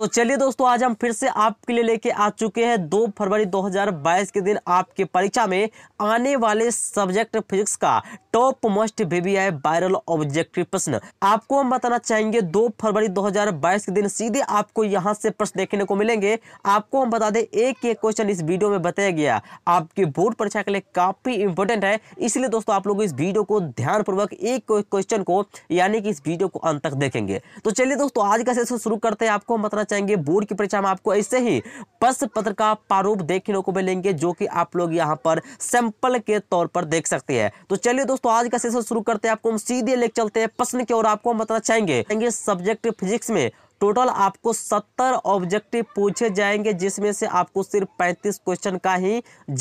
तो चलिए दोस्तों आज हम फिर से आपके लिए लेके आ चुके हैं दो फरवरी 2022 के दिन आपके परीक्षा में आने वाले सब्जेक्ट फिजिक्स का top most VVI viral objective प्रश्न आपको हम बताना चाहेंगे दो फरवरी 2022 के दिन सीधे आपको यहां से प्रश्न देखने को मिलेंगे आपको हम बता दें एक एक क्वेश्चन इस वीडियो में बताया गया आपकी बोर्ड परीक्षा के लिए काफी इंपॉर्टेंट है इसलिए दोस्तों आप लोग इस वीडियो को ध्यानपूर्वक एक क्वेश्चन को यानी कि इस वीडियो को अंत तक देखेंगे तो चलिए दोस्तों आज का सेशन शुरू करते हैं आपको हम बताना करना चाहेंगे बोर्ड की परीक्षा में आपको ऐसे ही प्रश्न पत्र का प्रारूप देखने को मिलेंगे जो कि आप लोग यहाँ पर सैंपल के तौर पर देख सकते हैं तो चलिए दोस्तों आज का सेशन शुरू करते हैं आपको हम सीधे लेकर चलते हैं प्रश्न की ओर आपको हम बताना चाहेंगे सब्जेक्ट फिजिक्स में टोटल आपको सत्तर ऑब्जेक्टिव पूछे जाएंगे जिसमें से आपको सिर्फ पैंतीस क्वेश्चन का ही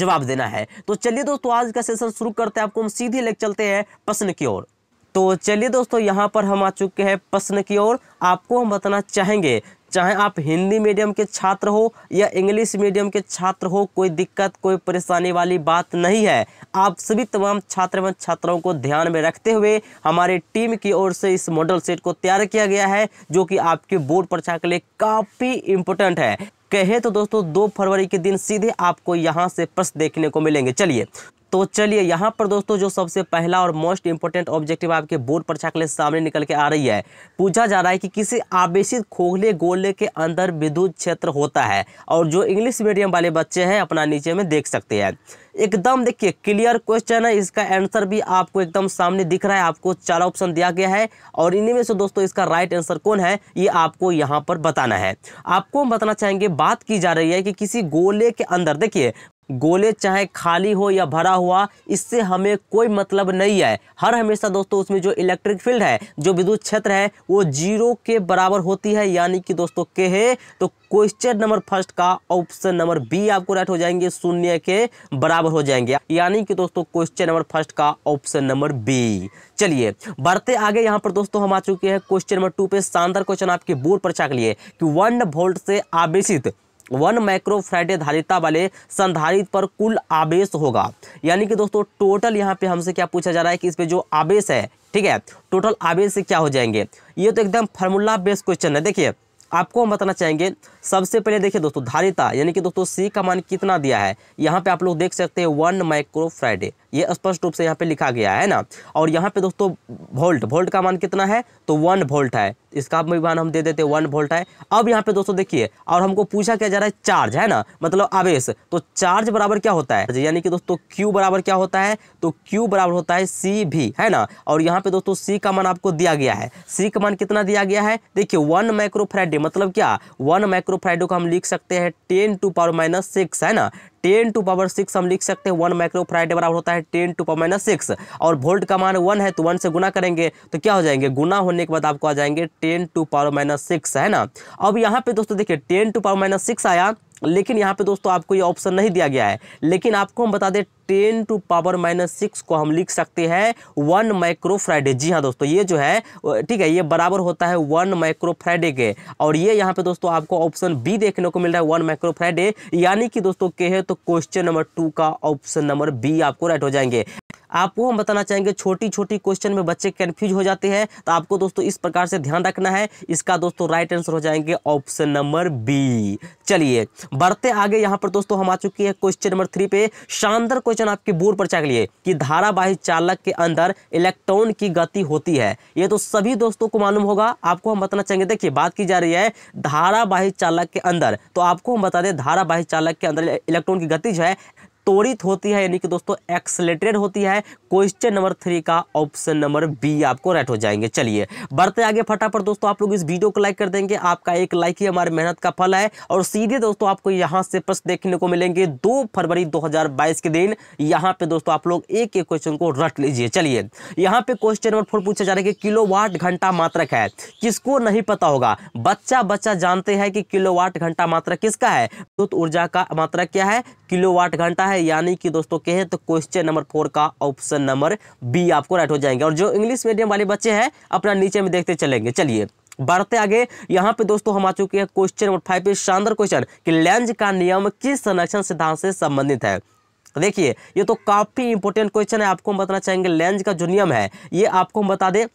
जवाब देना है तो चलिए दोस्तों आज का सेशन शुरू करते हैं आपको हम सीधे लेकर चलते हैं प्रश्न की ओर तो चलिए दोस्तों यहाँ पर हम आ चुके हैं प्रश्न की ओर आपको हम बताना चाहेंगे चाहे आप हिंदी मीडियम के छात्र हो या इंग्लिश मीडियम के छात्र हो कोई दिक्कत कोई परेशानी वाली बात नहीं है आप सभी तमाम छात्र एवं छात्राओं को ध्यान में रखते हुए हमारे टीम की ओर से इस मॉडल सेट को तैयार किया गया है जो कि आपके बोर्ड परीक्षा के लिए काफ़ी इम्पोर्टेंट है कहे तो दोस्तों दो फरवरी के दिन सीधे आपको यहाँ से प्रश्न देखने को मिलेंगे चलिए तो चलिए यहाँ पर दोस्तों जो सबसे पहला और मोस्ट इंपॉर्टेंट ऑब्जेक्टिव आपके बोर्ड पर छाक सामने निकल के आ रही है पूछा जा रहा है कि किसी आवेशित खोखले गोले के अंदर विद्युत क्षेत्र होता है और जो इंग्लिश मीडियम वाले बच्चे हैं अपना नीचे में देख सकते हैं एकदम देखिए क्लियर क्वेश्चन है इसका आंसर भी आपको एकदम सामने दिख रहा है आपको चार ऑप्शन दिया गया है और इन्हीं में से दोस्तों इसका राइट आंसर कौन है ये आपको यहाँ पर बताना है आपको हम बताना चाहेंगे बात की जा रही है कि किसी गोले के अंदर देखिए गोले चाहे खाली हो या भरा हुआ इससे हमें कोई मतलब नहीं है हर हमेशा दोस्तों उसमें जो इलेक्ट्रिक फील्ड है जो विद्युत क्षेत्र है वो जीरो के बराबर होती है यानी कि दोस्तों के है तो क्वेश्चन नंबर फर्स्ट का ऑप्शन नंबर बी आपको राइट हो जाएंगे शून्य के बराबर हो जाएंगे यानी कि दोस्तों क्वेश्चन नंबर फर्स्ट का ऑप्शन नंबर बी चलिए बढ़ते आगे यहाँ पर दोस्तों हम आ चुके हैं क्वेश्चन नंबर टू पे शानदार क्वेश्चन आपके बोर्ड पर चाक लिए कि वन वोल्ट से आवेशित वन माइक्रोफ्राइड धारिता वाले संधारित पर कुल आवेश होगा यानी कि दोस्तों टोटल यहाँ पे हमसे क्या पूछा जा रहा है कि इस पर जो आवेश है ठीक है टोटल आवेश से क्या हो जाएंगे ये तो एकदम फार्मूला बेस्ड क्वेश्चन है देखिए आपको हम बताना चाहेंगे सबसे पहले देखिए दोस्तों धारिता यानी कि दोस्तों सी का मान कितना दिया है यहाँ पे आप लोग देख सकते हैं वन माइक्रो फ्राइडे ये स्पष्ट रूप से यहाँ पे लिखा गया है ना और यहाँ पे दोस्तों वोल्ट वोल्ट का मान कितना है तो वन वोल्ट है इसका भी मान हम दे देते हैं वन वोल्ट है अब यहाँ पे दोस्तों देखिए और हमको पूछा क्या जा रहा है चार्ज है ना मतलब आवेश तो चार्ज बराबर क्या होता है यानी कि दोस्तों क्यू बराबर क्या होता है तो क्यू बराबर होता है सी भी है ना और यहाँ पे दोस्तों सी का मान आपको दिया गया है सी का मान कितना दिया गया है देखिए वन माइक्रो फ्राइडे मतलब क्या वन माइक्रो माइक्रोफ्राइडो को हम लिख सकते हैं ten to power minus six है ना टेन टू पावर सिक्स हम लिख सकते हैं वन माइक्रोफ्राइड बराबर होता है ten to power minus six और वोल्ट का मान वन है तो वन से गुना करेंगे तो क्या हो जाएंगे गुना होने के बाद आपको आ जाएंगे ten to power minus six है ना अब यहाँ पे दोस्तों देखिए ten to power minus six आया लेकिन यहाँ पे दोस्तों आपको ये ऑप्शन नहीं दिया गया है लेकिन आपको हम बता दें ten to power minus six को हम लिख सकते हैं वन माइक्रो फ्राइडे जी हाँ दोस्तों ये जो है ठीक है ये बराबर होता है वन माइक्रो फ्राइडे के और ये यहाँ पे दोस्तों आपको ऑप्शन बी देखने को मिल रहा है वन माइक्रो फ्राइडे यानी कि दोस्तों के है तो क्वेश्चन नंबर टू का ऑप्शन नंबर बी आपको राइट हो जाएंगे आपको हम बताना चाहेंगे छोटी छोटी क्वेश्चन में बच्चे कन्फ्यूज हो जाते हैं तो आपको दोस्तों इस प्रकार से ध्यान रखना है इसका दोस्तों राइट आंसर हो जाएंगे ऑप्शन नंबर बी चलिए बढ़ते आगे यहाँ पर दोस्तों हम आ चुके हैं क्वेश्चन नंबर थ्री पे शानदार क्वेश्चन आपके बोर्ड पर चाहिए कि धारावाही चालक के अंदर इलेक्ट्रॉन की गति होती है ये तो सभी दोस्तों को मालूम होगा आपको हम बताना चाहेंगे देखिए बात की जा रही है धारावाही चालक के अंदर तो आपको हम बता दें धारावाही चालक के अंदर इलेक्ट्रॉन की गति जो है त्वरित होती है यानी कि दोस्तों एक्सलेटेड होती है क्वेश्चन नंबर थ्री का ऑप्शन नंबर बी आपको राइट हो जाएंगे चलिए बढ़ते आगे फटाफट दोस्तों आप लोग इस वीडियो को लाइक कर देंगे आपका एक लाइक ही हमारे मेहनत का फल है और सीधे दोस्तों आपको यहाँ से प्रश्न देखने को मिलेंगे दो फरवरी दो के दिन यहाँ पे दोस्तों आप लोग एक एक क्वेश्चन को रट लीजिए चलिए यहाँ पे क्वेश्चन नंबर फोर पूछा जा रहा है कि किलो घंटा मात्रक है किसको नहीं पता होगा बच्चा बच्चा जानते हैं कि किलो घंटा मात्रक किसका है तो ऊर्जा का मात्रक क्या है किलो घंटा है है यानी कि दोस्तों कहे तो क्वेश्चन नंबर फोर का ऑप्शन नंबर बी आपको राइट हो जाएंगे और जो इंग्लिश मीडियम वाले बच्चे हैं अपना नीचे में देखते चलेंगे चलिए बढ़ते आगे यहाँ पे दोस्तों हम आ चुके हैं क्वेश्चन नंबर फाइव पे शानदार क्वेश्चन कि लेंज का नियम किस संरक्षण सिद्धांत से संबंधित है देखिए ये तो काफ़ी इंपोर्टेंट क्वेश्चन है आपको हम बताना चाहेंगे लेंज का जो नियम है ये आपको हम बता दे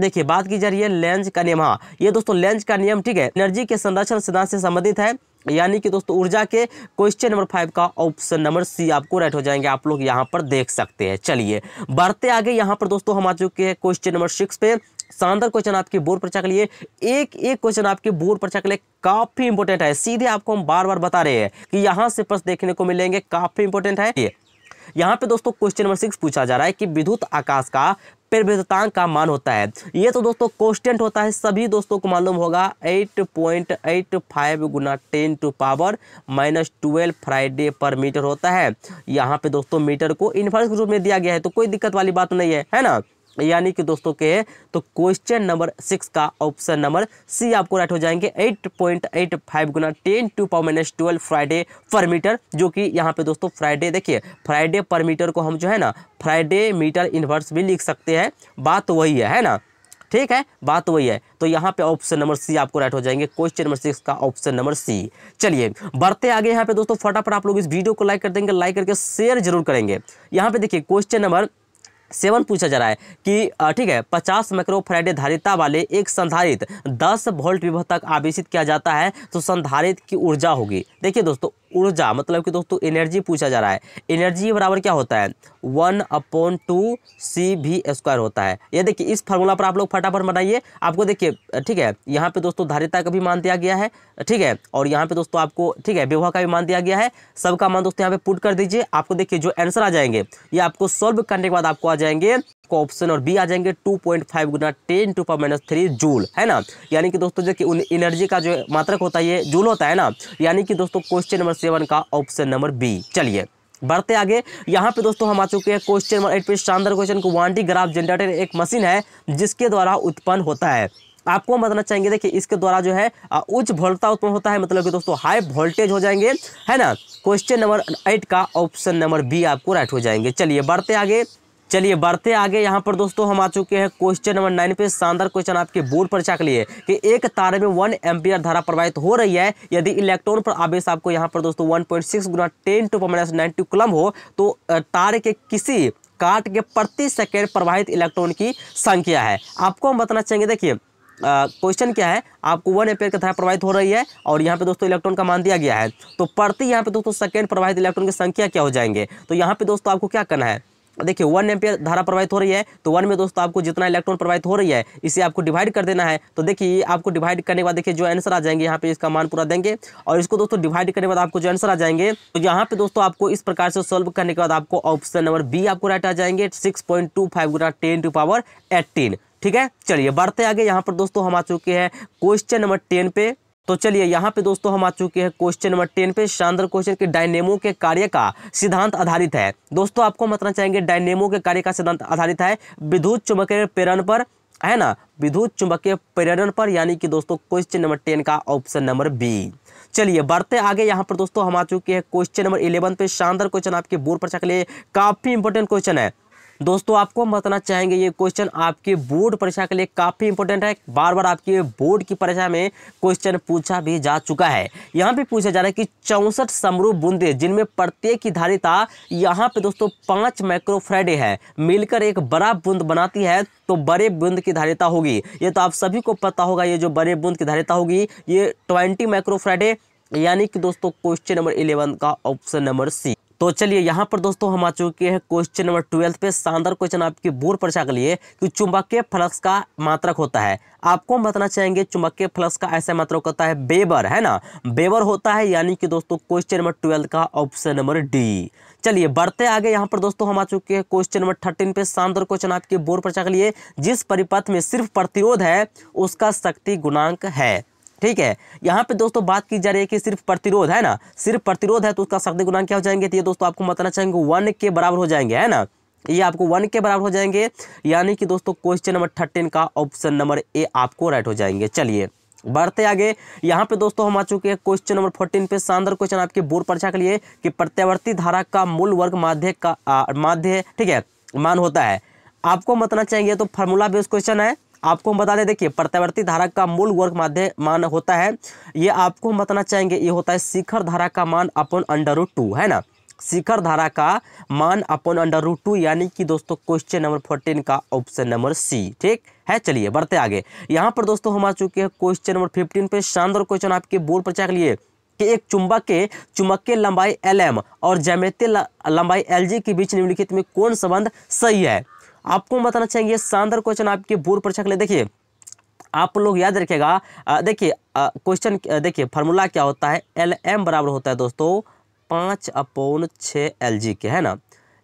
देखिए बात की जा रही है लेंज का नियम हाँ ये दोस्तों लेंज का नियम ठीक है एनर्जी के संरक्षण सिद्धांत से संबंधित है यानी कि दोस्तों ऊर्जा के क्वेश्चन नंबर फाइव का ऑप्शन नंबर सी आपको राइट हो जाएंगे आप लोग यहाँ पर देख सकते हैं चलिए बढ़ते आगे यहाँ पर दोस्तों हम आ चुके हैं क्वेश्चन नंबर सिक्स पे शानदार क्वेश्चन आपके बोर्ड पर चक लिए एक एक क्वेश्चन आपके बोर्ड पर चक लिए काफी इंपोर्टेंट है सीधे आपको हम बार बार बता रहे हैं कि यहाँ से प्रश्न देखने को मिलेंगे काफी इंपोर्टेंट है यहाँ पे दोस्तों क्वेश्चन नंबर सिक्स पूछा जा रहा है कि विद्युत आकाश का परिवृततांक का मान होता है ये तो दोस्तों कॉन्स्टेंट होता है सभी दोस्तों को मालूम होगा एट पॉइंट एट फाइव गुना ten to power minus twelve farad per metre होता है यहाँ पे दोस्तों मीटर को इन्फर्स रूप में दिया गया है तो कोई दिक्कत वाली बात नहीं है है ना यानी कि दोस्तों के तो क्वेश्चन नंबर सिक्स का ऑप्शन नंबर सी आपको राइट हो जाएंगे एट पॉइंट एट फाइव गुना ten to power minus twelve farad per metre जो कि यहां पे दोस्तों फ्राइडे देखिए फ्राइडे पर मीटर को हम जो है ना फ्राइडे मीटर इन्वर्स भी लिख सकते हैं बात वही है है ना ठीक है बात वही है तो यहाँ पे ऑप्शन नंबर सी आपको राइट हो जाएंगे क्वेश्चन नंबर सिक्स का ऑप्शन नंबर सी चलिए बढ़ते आगे यहाँ पे दोस्तों फटाफट आप लोग इस वीडियो को लाइक कर देंगे लाइक करके शेयर जरूर करेंगे यहाँ पे देखिए क्वेश्चन नंबर सेवन पूछा जा रहा है कि ठीक है पचास माइक्रोफ्राइडे धारिता वाले एक संधारित दस वोल्ट विभव तक आवेशित किया जाता है तो संधारित की ऊर्जा होगी देखिए दोस्तों ऊर्जा मतलब कि दोस्तों एनर्जी पूछा जा रहा है एनर्जी बराबर क्या होता है वन अपॉन टू सी भी स्क्वायर होता है ये देखिए इस फार्मूला पर आप लोग फटाफट बनाइए आपको देखिए ठीक है यहाँ पे दोस्तों धारिता का भी मान दिया गया है ठीक है और यहाँ पे दोस्तों आपको ठीक है विवाह का भी मान दिया गया है सबका मान दोस्तों यहाँ पे पुट कर दीजिए आपको देखिए जो आंसर आ जाएंगे ये आपको सॉल्व करने के बाद आपको आ जाएंगे आपको ऑप्शन और बी आ जाएंगे 2.5 पॉइंट फाइव गुना ten to power minus three joule है ना यानी कि दोस्तों जो कि उन एनर्जी का जो मात्रक होता है ये जूल होता है ना यानी कि दोस्तों क्वेश्चन नंबर सेवन का ऑप्शन नंबर बी चलिए बढ़ते आगे यहाँ पे दोस्तों हम आ चुके हैं क्वेश्चन नंबर एट पे शानदार क्वेश्चन को वांटी ग्राफ जनरेटर एक मशीन है जिसके द्वारा उत्पन्न होता है आपको हम बताना चाहेंगे देखिए इसके द्वारा जो है उच्च वोल्टता उत्पन्न होता है मतलब कि दोस्तों हाई वोल्टेज हो जाएंगे है ना क्वेश्चन नंबर एट का ऑप्शन नंबर बी आपको राइट हो जाएंगे चलिए बढ़ते आगे चलिए बढ़ते आगे यहाँ पर दोस्तों हम आ चुके हैं क्वेश्चन नंबर नाइन पे शानदार क्वेश्चन आपके बोर्ड पर चाक लिए कि एक तारे में वन एम्पियर धारा प्रवाहित हो रही है यदि इलेक्ट्रॉन पर आवेश आपको यहाँ पर दोस्तों वन पॉइंट सिक्स गुना ten to minus two coulomb हो तो तारे के किसी काट के प्रति सेकेंड प्रवाहित इलेक्ट्रॉन की संख्या है आपको हम बताना चाहेंगे देखिए क्वेश्चन uh, क्या है आपको वन एम्पियर की धारा प्रवाहित हो रही है और यहाँ पे दोस्तों इलेक्ट्रॉन का मान दिया गया है तो प्रति यहाँ पे दोस्तों सेकेंड प्रवाहित इलेक्ट्रॉन की संख्या क्या हो जाएंगे तो यहाँ पे दोस्तों आपको क्या करना है देखिए वन एम धारा प्रवाहित हो रही है तो वन में दोस्तों आपको जितना इलेक्ट्रॉन प्रवाहित हो रही है इसे आपको डिवाइड कर देना है तो देखिए आपको डिवाइड करने के बाद देखिए जो आंसर आ जाएंगे यहाँ पे इसका मान पूरा देंगे और इसको दोस्तों डिवाइड करने के बाद आपको जो आंसर आ जाएंगे तो यहाँ पे दोस्तों आपको इस प्रकार से सोल्व करने के बाद आपको ऑप्शन नंबर बी आपको राइट आ जाएंगे सिक्स पॉइंट टू फाइव गुना टेन टू पावर एट्टीन ठीक है चलिए बढ़ते आगे यहाँ पर दोस्तों हम आ चुके हैं क्वेश्चन नंबर टेन पे तो चलिए यहाँ पे दोस्तों हम आ चुके हैं क्वेश्चन नंबर टेन पे शानदार क्वेश्चन के डायनेमो के कार्य का सिद्धांत आधारित है दोस्तों आपको हम बताना चाहेंगे डायनेमो के कार्य का सिद्धांत आधारित है विद्युत चुंबकीय प्रेरण पर है ना विद्युत चुंबकीय प्रेरण पर यानी कि दोस्तों क्वेश्चन नंबर टेन का ऑप्शन नंबर बी चलिए बढ़ते आगे यहाँ पर दोस्तों हम आ चुके हैं क्वेश्चन नंबर इलेवन पे शानदार क्वेश्चन आपके बोर्ड पर चकले काफ़ी इंपोर्टेंट क्वेश्चन है दोस्तों आपको हम बताना चाहेंगे ये क्वेश्चन आपके बोर्ड परीक्षा के लिए काफ़ी इंपॉर्टेंट है बार बार आपके बोर्ड की परीक्षा में क्वेश्चन पूछा भी जा चुका है यहाँ पे पूछा जा रहा है कि चौंसठ समरूप बूंदे जिनमें प्रत्येक की धारिता यहाँ पे दोस्तों पाँच माइक्रोफ्राइडे है मिलकर एक बड़ा बूंद बनाती है तो बड़े बूंद की धारिता होगी ये तो आप सभी को पता होगा ये जो बड़े बूंद की धारिता होगी ये ट्वेंटी माइक्रोफ्राइडे यानी कि दोस्तों क्वेश्चन नंबर इलेवन का ऑप्शन नंबर सी तो चलिए यहाँ पर दोस्तों हम आ चुके हैं क्वेश्चन नंबर ट्वेल्थ पे शानदार क्वेश्चन आपकी बोर्ड परीक्षा के लिए कि चुंबकीय फ्लक्स का मात्रक होता है आपको हम बताना चाहेंगे चुंबकीय फ्लक्स का ऐसा मात्रक होता है बेबर है ना बेबर होता है यानी कि दोस्तों क्वेश्चन नंबर ट्वेल्थ का ऑप्शन नंबर डी चलिए बढ़ते आगे यहाँ पर दोस्तों हम आ चुके हैं क्वेश्चन नंबर थर्टीन पे शानदार क्वेश्चन आपके बोर्ड परीक्षा के लिए जिस परिपथ में सिर्फ प्रतिरोध है उसका शक्ति गुणांक है ठीक है यहाँ पे दोस्तों बात की जा रही है कि सिर्फ प्रतिरोध है ना सिर्फ प्रतिरोध है तो उसका शक्ति गुणांक क्या हो जाएंगे तो ये दोस्तों आपको बताना चाहेंगे वन के बराबर हो जाएंगे है ना ये आपको वन के बराबर हो जाएंगे यानी कि दोस्तों क्वेश्चन नंबर थर्टीन का ऑप्शन नंबर ए आपको राइट हो जाएंगे चलिए बढ़ते आगे यहाँ पे दोस्तों हम आ चुके हैं क्वेश्चन नंबर फोर्टीन पे शानदार क्वेश्चन आपके बोर्ड परीक्षा के लिए कि प्रत्यावर्ती धारा का मूल वर्ग माध्य का माध्य ठीक है मान होता है आपको बताना चाहेंगे तो फॉर्मूला बेस्ड क्वेश्चन है आपको हम बता दें देखिए प्रत्यावर्ती धारा का मूल वर्ग माध्य मान होता है ये आपको हम बताना चाहेंगे ये होता है शिखर धारा का मान अपन अंडर रूट टू है ना शिखर धारा का मान अपन अंडर रूट टू यानी कि दोस्तों क्वेश्चन नंबर फोर्टीन का ऑप्शन नंबर सी ठीक है चलिए बढ़ते आगे यहाँ पर दोस्तों हम आ चुके हैं क्वेश्चन नंबर फिफ्टीन पे शानदार क्वेश्चन आपके बोर्ड पर चाह लिए कि एक चुंबक के चुंबक के लंबाई एल एम और जैमेती लंबाई एल जी के बीच निम्नलिखित में कौन संबंध सही है आपको बताना चाहिए शानदार क्वेश्चन आपके बोर्ड परीक्षा के लिए देखिए आप लोग याद रखिएगा देखिए क्वेश्चन देखिए फार्मूला क्या होता है एल एम बराबर होता है दोस्तों पाँच अपोन छः एल जी के है ना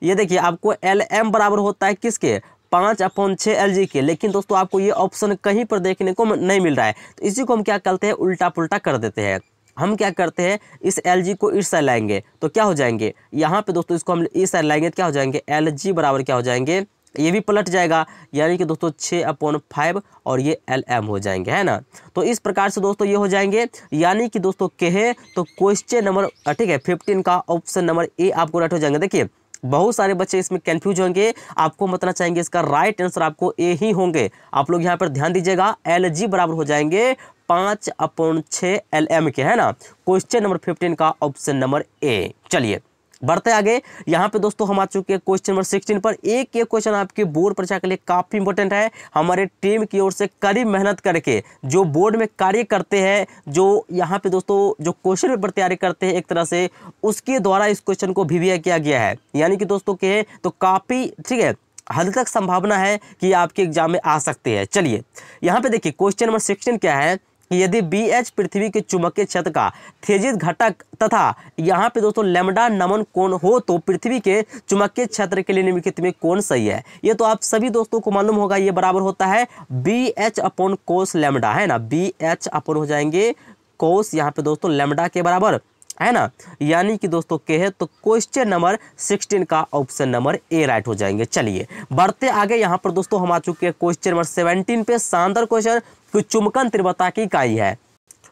ये देखिए आपको एल एम बराबर होता है किसके पाँच अपोन छः एल के लेकिन दोस्तों आपको ये ऑप्शन कहीं पर देखने को नहीं मिल रहा है तो इसी को हम क्या करते हैं उल्टा पुल्टा कर देते हैं हम क्या करते हैं इस एल जी को इस साइड लाएंगे तो क्या हो जाएंगे यहाँ पे दोस्तों इसको हम इस साइड लाएंगे तो क्या हो जाएंगे एल जी बराबर क्या हो जाएंगे ये भी पलट जाएगा यानी कि दोस्तों छः अपॉन फाइव और ये एल एम हो जाएंगे है ना तो इस प्रकार से दोस्तों ये हो जाएंगे यानी कि दोस्तों कहे तो क्वेश्चन नंबर ठीक है फिफ्टीन का ऑप्शन नंबर ए आपको राइट हो जाएंगे देखिए बहुत सारे बच्चे इसमें कंफ्यूज होंगे आपको बताना चाहेंगे इसका राइट आंसर आपको ए ही होंगे आप लोग यहाँ पर ध्यान दीजिएगा एल जी बराबर हो जाएंगे पाँच अपॉन छः एल एम के है ना क्वेश्चन नंबर फिफ्टीन का ऑप्शन नंबर ए चलिए बढ़ते आगे यहाँ पे दोस्तों हम आ चुके हैं क्वेश्चन नंबर सिक्सटीन पर एक एक क्वेश्चन आपके बोर्ड परीक्षा के लिए काफ़ी इंपॉर्टेंट है हमारे टीम की ओर से कड़ी मेहनत करके जो बोर्ड में कार्य करते हैं जो यहाँ पे दोस्तों जो क्वेश्चन पेपर तैयारी करते हैं एक तरह से उसके द्वारा इस क्वेश्चन को भी किया गया है यानी कि दोस्तों के तो काफ़ी ठीक है हद तक संभावना है कि आपके एग्जाम में आ सकते हैं चलिए यहाँ पे देखिए क्वेश्चन नंबर सिक्सटीन क्या है यदि बी एच पृथ्वी के चुंबकीय क्षेत्र का थेजित घटक तथा यहाँ पे दोस्तों लेमडा नमन कोण हो तो पृथ्वी के चुंबकीय क्षेत्र के लिए निम्नलिखित में कौन सही है ये तो आप सभी दोस्तों को मालूम होगा ये बराबर होता है B H upon cos lambda है ना बी एच अपॉन हो जाएंगे कोस यहाँ पे दोस्तों लेमडा के बराबर है ना यानी कि दोस्तों के है तो क्वेश्चन नंबर सिक्सटीन का ऑप्शन नंबर ए राइट हो जाएंगे चलिए बढ़ते आगे यहाँ पर दोस्तों हम आ चुके हैं क्वेश्चन नंबर सेवनटीन पे शानदार क्वेश्चन कि चुमकन तीव्रता की इकाई है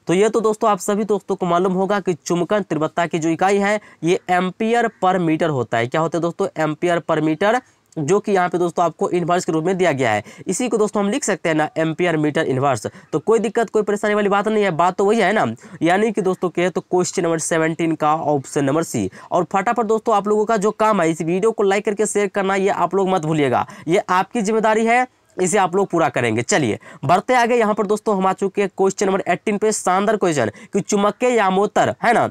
तो ये तो दोस्तों आप सभी दोस्तों को मालूम होगा कि चुमकन तीव्रता की जो इकाई है ये एम्पियर पर मीटर होता है क्या होता है दोस्तों एम्पियर पर मीटर जो कि यहाँ पे दोस्तों आपको इन्वर्स के रूप में दिया गया है इसी को दोस्तों हम लिख सकते हैं ना एम्पियर मीटर इन्वर्स तो कोई दिक्कत कोई परेशानी वाली बात नहीं है बात तो वही है ना यानी कि दोस्तों के तो क्वेश्चन नंबर सेवनटीन का ऑप्शन नंबर सी और फटाफट दोस्तों आप लोगों का जो काम है इस वीडियो को लाइक करके शेयर करना ये आप लोग मत भूलिएगा ये आपकी जिम्मेदारी है इसे आप लोग पूरा करेंगे चलिए बढ़ते आगे यहाँ पर दोस्तों हम आ चुके हैं क्वेश्चन नंबर एट्टीन पे शानदार क्वेश्चन कि चुमक्के यामोत्तर है ना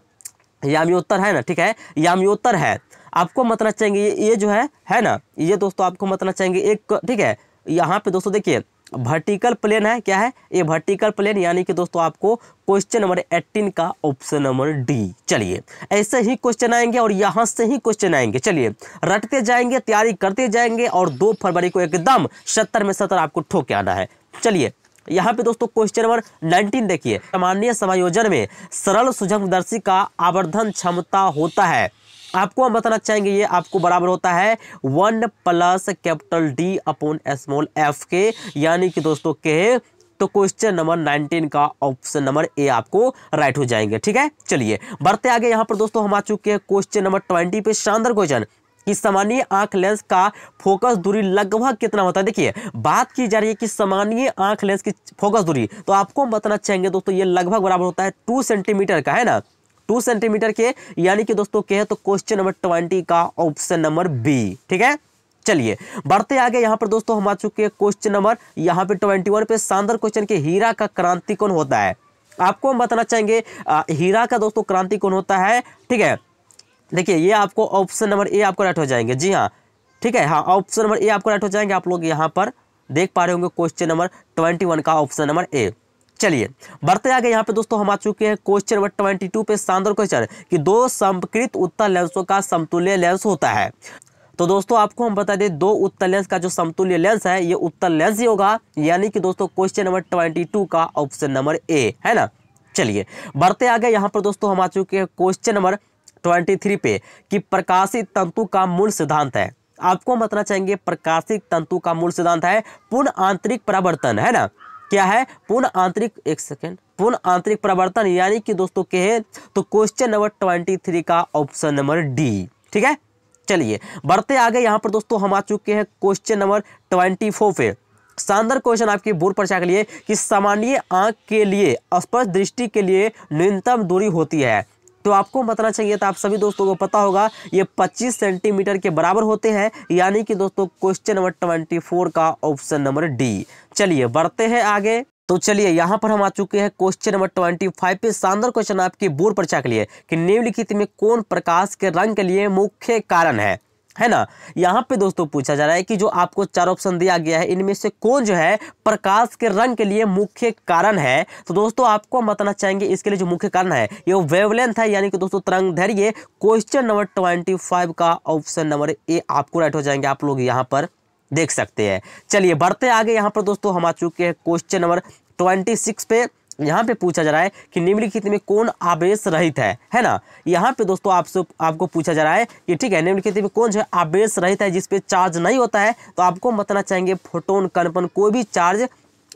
याम्योत्तर है ना ठीक है याम्योत्तर है आपको मतना चाहेंगे ये, ये जो है है ना ये दोस्तों आपको मतना चाहेंगे एक ठीक है यहाँ पे दोस्तों देखिए वर्टिकल प्लेन है क्या है ये वर्टिकल प्लेन यानी कि दोस्तों आपको क्वेश्चन नंबर 18 का ऑप्शन नंबर डी चलिए ऐसे ही क्वेश्चन आएंगे और यहाँ से ही क्वेश्चन आएंगे चलिए रटते जाएंगे तैयारी करते जाएंगे और दो फरवरी को एकदम सत्तर में सत्तर आपको ठोके आना है चलिए यहाँ पे दोस्तों क्वेश्चन नंबर नाइनटीन देखिए सामान्य समायोजन में सरल सुझमदर्शी का आवर्धन क्षमता होता है आपको हम बताना चाहेंगे ये आपको बराबर होता है one plus capital D upon small F के यानी कि दोस्तों के तो क्वेश्चन नंबर 19 का ऑप्शन नंबर ए आपको राइट हो जाएंगे ठीक है चलिए बढ़ते आगे यहाँ पर दोस्तों हम आ चुके हैं क्वेश्चन नंबर 20 पे शानदार क्वेश्चन कि सामान्य आंख लेंस का फोकस दूरी लगभग कितना होता है देखिए बात की जा रही है कि सामान्य आंख लेंस की फोकस दूरी तो आपको हम बताना चाहेंगे दोस्तों ये लगभग बराबर होता है टू सेंटीमीटर का है ना टू सेंटीमीटर के यानी कि दोस्तों के है तो क्वेश्चन नंबर ट्वेंटी का ऑप्शन नंबर बी ठीक है चलिए बढ़ते आगे यहां पर दोस्तों हम आ चुके हैं क्वेश्चन नंबर यहां पे ट्वेंटी वन पे शानदार क्वेश्चन के हीरा का क्रांति कौन होता है आपको हम बताना चाहेंगे आ, हीरा का दोस्तों क्रांति कौन होता है ठीक है देखिए ये आपको ऑप्शन नंबर ए आपको राइट हो जाएंगे जी हाँ ठीक है हाँ ऑप्शन नंबर ए आपको राइट हो जाएंगे आप लोग यहाँ पर देख पा रहे होंगे क्वेश्चन नंबर ट्वेंटी वन का ऑप्शन नंबर ए चलिए बढ़ते आगे यहाँ पे दोस्तों हम आ चुके हैं क्वेश्चन नंबर ट्वेंटी टू पे शानदार क्वेश्चन कि दो संपकृत उत्तर लेंसों का समतुल्य लेंस होता है तो दोस्तों आपको हम बता दें दो उत्तर लेंस का जो समतुल्य लेंस है ये उत्तर लेंस ही होगा यानी कि दोस्तों क्वेश्चन नंबर ट्वेंटी टू का ऑप्शन नंबर ए है ना चलिए बढ़ते आगे यहाँ पर दोस्तों हम आ चुके हैं क्वेश्चन नंबर ट्वेंटी थ्री पे कि प्रकाशित तंतु का मूल सिद्धांत है आपको हम बताना चाहेंगे प्रकाशित तंतु का मूल सिद्धांत है पूर्ण आंतरिक परावर्तन है ना क्या है पूर्ण आंतरिक एक सेकेंड पूर्ण आंतरिक प्रवर्तन यानी कि दोस्तों कहे तो क्वेश्चन नंबर ट्वेंटी थ्री का ऑप्शन नंबर डी ठीक है चलिए बढ़ते आगे यहाँ पर दोस्तों हम आ चुके हैं क्वेश्चन नंबर ट्वेंटी फोर पे शानदार क्वेश्चन आपकी बोर्ड परीक्षा के लिए कि सामान्य आंख के लिए स्पर्श दृष्टि के लिए न्यूनतम दूरी होती है तो आपको बताना चाहिए था आप सभी दोस्तों को पता होगा ये पच्चीस सेंटीमीटर के बराबर होते हैं यानी कि दोस्तों क्वेश्चन नंबर ट्वेंटी का ऑप्शन नंबर डी चलिए बढ़ते हैं आगे तो चलिए यहाँ पर हम आ चुके हैं क्वेश्चन नंबर ट्वेंटी फाइव पे शानदार क्वेश्चन आपके बोर्ड पर के लिए कि निम्नलिखित में कौन प्रकाश के रंग के लिए मुख्य कारण है है ना यहाँ पे दोस्तों पूछा जा रहा है कि जो आपको चार ऑप्शन दिया गया है इनमें से कौन जो है प्रकाश के रंग के लिए मुख्य कारण है तो दोस्तों आपको हम बताना चाहेंगे इसके लिए जो मुख्य कारण है ये वेवलेंथ है यानी कि दोस्तों तरंग धैर्य क्वेश्चन नंबर ट्वेंटी फाइव का ऑप्शन नंबर ए आपको राइट हो जाएंगे आप लोग यहाँ पर देख सकते हैं चलिए बढ़ते आगे यहाँ पर दोस्तों हम आ चुके हैं क्वेश्चन नंबर ट्वेंटी सिक्स पे यहाँ पे पूछा जा रहा है कि निम्नलिखित में कौन आवेश रहित है है ना यहाँ पे दोस्तों आपसे आपको पूछा जा रहा है कि ठीक है निम्नलिखित में कौन जो है आवेश रहित है जिसपे चार्ज नहीं होता है तो आपको बताना चाहेंगे फोटोन कणपन कोई भी चार्ज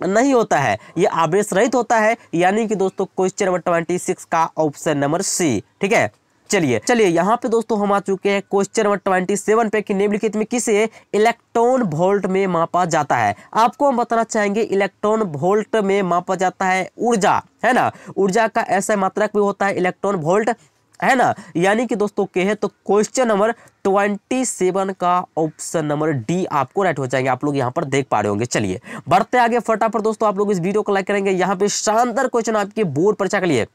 नहीं होता है ये आवेश रहित होता है यानी कि दोस्तों क्वेश्चन नंबर ट्वेंटी सिक्स का ऑप्शन नंबर सी ठीक है चलिए चलिए यहाँ पे दोस्तों हम आ चुके हैं क्वेश्चन नंबर ट्वेंटी सेवन पे कि निम्नलिखित में किसे इलेक्ट्रॉन वोल्ट में मापा जाता है आपको हम बताना चाहेंगे इलेक्ट्रॉन वोल्ट में मापा जाता है ऊर्जा है ना ऊर्जा का ऐसा मात्रक भी होता है इलेक्ट्रॉन वोल्ट है ना यानी कि दोस्तों के है तो क्वेश्चन नंबर ट्वेंटी सेवन का ऑप्शन नंबर डी आपको राइट हो जाएंगे आप लोग यहां पर देख पा रहे होंगे चलिए बढ़ते आगे फटाफट दोस्तों आप लोग इस वीडियो को लाइक करेंगे यहां पे शानदार क्वेश्चन आपके बोर्ड परीक्षा के लिए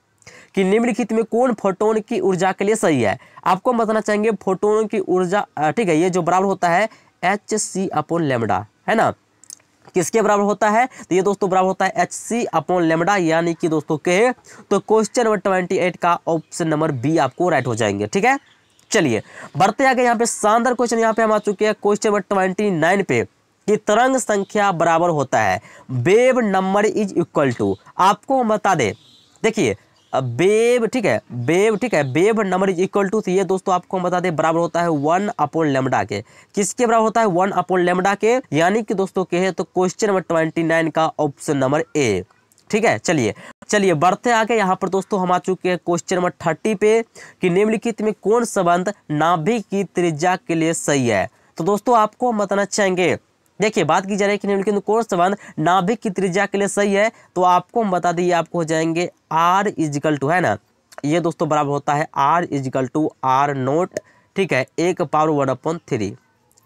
कि निम्नलिखित में कौन फोटोन की ऊर्जा के लिए सही है आपको हम बताना चाहेंगे फोटोन की ऊर्जा ठीक है ये जो बराबर होता है एच सी अपोन लेमडा है ना किसके बराबर होता है तो ये दोस्तों बराबर होता है एच सी अपोन लेमडा यानी कि दोस्तों के तो क्वेश्चन नंबर ट्वेंटी एट का ऑप्शन नंबर बी आपको राइट हो जाएंगे ठीक है चलिए बढ़ते आगे यहाँ पे शानदार क्वेश्चन यहाँ पे हम आ चुके हैं क्वेश्चन नंबर ट्वेंटी नाइन पे कि तरंग संख्या बराबर होता है wave number is equal to आपको हम बता दें देखिए बेब ठीक है बेब ठीक है wave number is equal to ये दोस्तों आपको हम बता दें बराबर होता है वन अपॉन लेमडा के किसके बराबर होता है वन अपॉन लेमडा के यानी कि दोस्तों के है तो क्वेश्चन नंबर ट्वेंटी नाइन का ऑप्शन नंबर ए ठीक है चलिए चलिए बढ़ते आगे यहाँ पर दोस्तों हम आ चुके हैं क्वेश्चन नंबर थर्टी पे कि निम्नलिखित में कौन संबंध नाभिक की त्रिज्या के लिए सही है तो दोस्तों आपको हम बताना चाहेंगे देखिए बात की जा रही है कि निम्नलिखित कौन संबंध नाभिक की त्रिज्या के लिए सही है तो आपको हम बता दें आपको हो जाएंगे आर इजिकल टू है ना ये दोस्तों बराबर होता है R is equal to R naught ठीक है एक पावर वन अपॉन थ्री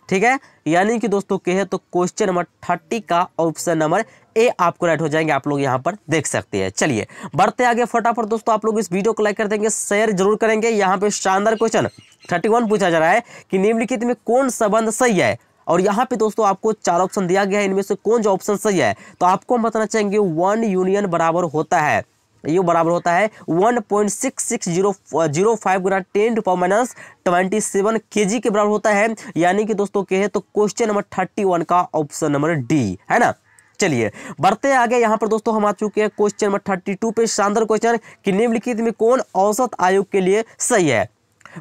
ठीक है यानी कि दोस्तों के है तो क्वेश्चन नंबर थर्टी का ऑप्शन नंबर ए आपको राइट हो जाएंगे आप लोग यहाँ पर देख सकते हैं चलिए बढ़ते आगे फटाफट दोस्तों आप लोग इस वीडियो को लाइक कर देंगे शेयर जरूर करेंगे यहाँ पे शानदार क्वेश्चन थर्टी वन पूछा जा रहा है कि निम्नलिखित में कौन संबंध सही है और यहाँ पे दोस्तों आपको चार ऑप्शन दिया गया है इनमें से कौन सा ऑप्शन सही है तो आपको हम बताना चाहेंगे वन यूनियन बराबर होता है ये बराबर होता है one point six six zero zero five गुना ten to power minus twenty seven K G के बराबर होता है यानी कि दोस्तों के है तो क्वेश्चन नंबर थर्टी वन का ऑप्शन नंबर डी है ना चलिए बढ़ते आगे यहाँ पर दोस्तों हम आ चुके हैं क्वेश्चन नंबर थर्टी टू पे शानदार क्वेश्चन कि निम्नलिखित में कौन औसत आयोग के लिए सही है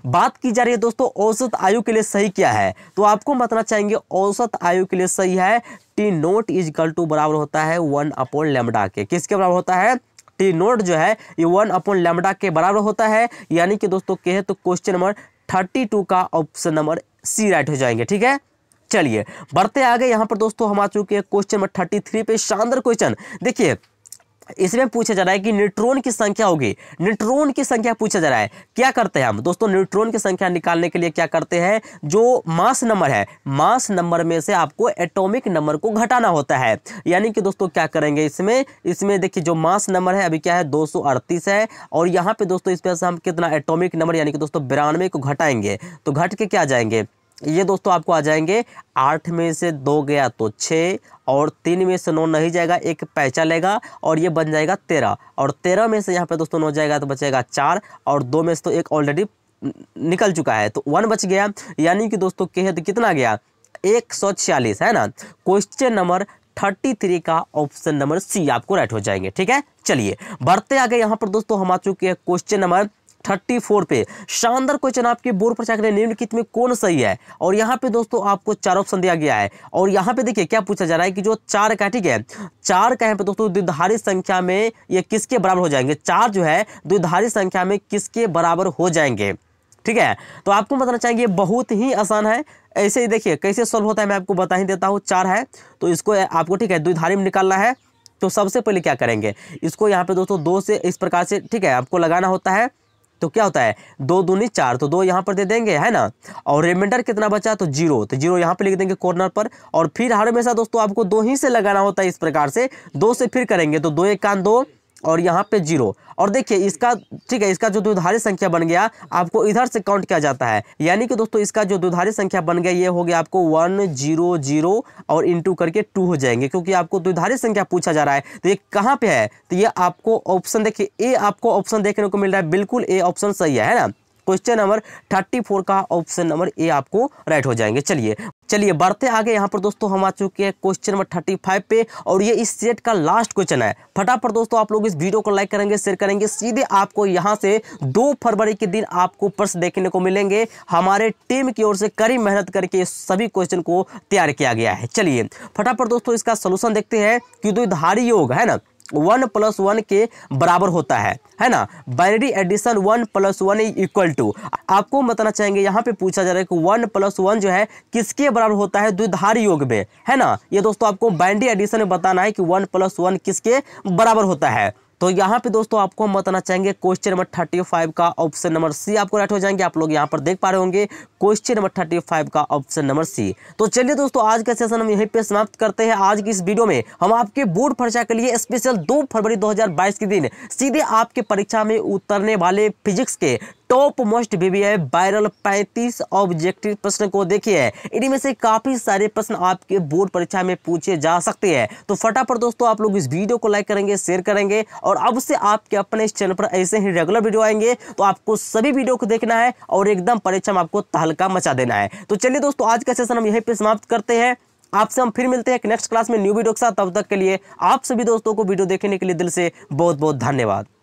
बात की जा रही है दोस्तों औसत आयु के लिए सही क्या है तो आपको बताना चाहेंगे औसत आयु के लिए सही है T naught is equal to बराबर होता है वन अपॉन लेमडा के किसके बराबर होता है टी नोट जो है ये वन अपॉन लेमडा के बराबर होता है यानी कि दोस्तों कहे तो क्वेश्चन नंबर थर्टी टू का ऑप्शन नंबर सी राइट हो जाएंगे ठीक है चलिए बढ़ते आगे यहां पर दोस्तों हम आ चुके हैं क्वेश्चन नंबर थर्टी थ्री पे शानदार क्वेश्चन देखिए इसमें पूछा जा रहा है कि न्यूट्रॉन की संख्या होगी न्यूट्रॉन की संख्या पूछा जा रहा है क्या करते हैं हम दोस्तों न्यूट्रॉन की संख्या निकालने के लिए क्या करते हैं जो मास नंबर है मास नंबर में से आपको एटॉमिक नंबर को घटाना होता है यानी कि दोस्तों क्या करेंगे इसमें इसमें देखिए जो मास नंबर है अभी क्या है दो है और यहाँ पे दोस्तों इस पर हम कितना एटोमिक नंबर यानी कि दोस्तों बिरानवे को घटाएंगे तो घट के क्या जाएंगे ये दोस्तों आपको आ जाएंगे आठ में से दो गया तो छः और तीन में से नौ नहीं जाएगा एक पैचा लेगा और ये बन जाएगा तेरह और तेरह में से यहाँ पे दोस्तों नौ जाएगा तो बचेगा चार और दो में से तो एक ऑलरेडी निकल चुका है तो वन बच गया यानी कि दोस्तों कहे तो कितना गया एक सौ छियालीस है ना क्वेश्चन नंबर थर्टी थ्री का ऑप्शन नंबर सी आपको राइट हो जाएंगे ठीक है चलिए बढ़ते आगे यहाँ पर दोस्तों हम आ चुके हैं क्वेश्चन नंबर थर्टी फोर पे शानदार क्वेश्चन आपके बोर्ड पर चाहिए निम्नलिखित में कौन सही है और यहाँ पे दोस्तों आपको चार ऑप्शन दिया गया है और यहाँ पे देखिए क्या पूछा जा रहा है कि जो चार का ठीक है चार का यहाँ पे दोस्तों द्विधारित संख्या में ये किसके बराबर हो जाएंगे चार जो है द्विधारित संख्या में किसके बराबर हो जाएंगे ठीक है तो आपको बताना चाहेंगे बहुत ही आसान है ऐसे ही देखिए कैसे सॉल्व होता है मैं आपको बता ही देता हूँ चार है तो इसको आपको ठीक है द्विधारी में निकालना है तो सबसे पहले क्या करेंगे इसको यहाँ पे दोस्तों दो से इस प्रकार से ठीक है आपको लगाना होता है तो क्या होता है दो दूनी चार तो दो यहाँ पर दे देंगे है ना और रिमाइंडर कितना बचा तो जीरो तो जीरो यहाँ पर लिख देंगे कॉर्नर पर और फिर हर हमेशा दोस्तों आपको दो ही से लगाना होता है इस प्रकार से दो से फिर करेंगे तो दो एक कान दो और यहाँ पे जीरो और देखिए इसका ठीक है इसका जो दुधारी संख्या बन गया आपको इधर से काउंट किया जाता है यानी कि दोस्तों इसका जो दुधारी संख्या बन गया ये हो गया आपको वन जीरो जीरो और इंटू करके टू हो जाएंगे क्योंकि आपको द्विधारी संख्या पूछा जा रहा है तो ये कहाँ पे है तो ये आपको ऑप्शन देखिए ए आपको ऑप्शन देखने को मिल रहा है बिल्कुल ए ऑप्शन सही है, है ना क्वेश्चन नंबर थर्टी फोर का ऑप्शन नंबर ए आपको राइट हो जाएंगे चलिए चलिए बढ़ते आगे यहाँ पर दोस्तों हम आ चुके हैं क्वेश्चन नंबर थर्टी फाइव पे और ये इस सेट का लास्ट क्वेश्चन है फटाफट दोस्तों आप लोग इस वीडियो को लाइक करेंगे शेयर करेंगे सीधे आपको यहाँ से दो फरवरी के दिन आपको प्रश्न देखने को मिलेंगे हमारे टीम की ओर से कड़ी मेहनत करके सभी क्वेश्चन को तैयार किया गया है चलिए फटाफट दोस्तों इसका सोलूशन देखते हैं कि दुधारी योग है ना वन प्लस वन के बराबर होता है है ना binary addition one plus one equal to आपको बताना चाहेंगे यहाँ पे पूछा जा रहा है कि वन प्लस वन जो है किसके बराबर होता है द्विधार योग में है ना ये दोस्तों आपको बाइनरी एडिशन में बताना है कि वन प्लस वन किसके बराबर होता है तो यहाँ पे दोस्तों आपको हम बताना चाहेंगे क्वेश्चन नंबर थर्टी फाइव का ऑप्शन नंबर सी आपको राइट हो जाएंगे आप लोग यहाँ पर देख पा रहे होंगे क्वेश्चन नंबर थर्टी फाइव का ऑप्शन नंबर सी तो चलिए दोस्तों आज का सेशन हम यहीं पे समाप्त करते हैं आज की इस वीडियो में हम आपके बोर्ड परीक्षा के लिए स्पेशल दो फरवरी दो के दिन सीधे आपके परीक्षा में उतरने वाले फिजिक्स के टॉप मोस्ट बीबी है वायरल पैंतीस ऑब्जेक्टिव प्रश्न को देखिए इनमें से काफ़ी सारे प्रश्न आपके बोर्ड परीक्षा में पूछे जा सकते हैं तो फटाफट दोस्तों आप लोग इस वीडियो को लाइक करेंगे शेयर करेंगे और अब से आपके अपने इस चैनल पर ऐसे ही रेगुलर वीडियो आएंगे तो आपको सभी वीडियो को देखना है और एकदम परीक्षा में आपको तहलका मचा देना है तो चलिए दोस्तों आज का सेशन हम यहीं पर समाप्त करते हैं आपसे हम फिर मिलते हैं नेक्स्ट क्लास में न्यू वीडियो के साथ तब तक के लिए आप सभी दोस्तों को वीडियो देखने के लिए दिल से बहुत बहुत धन्यवाद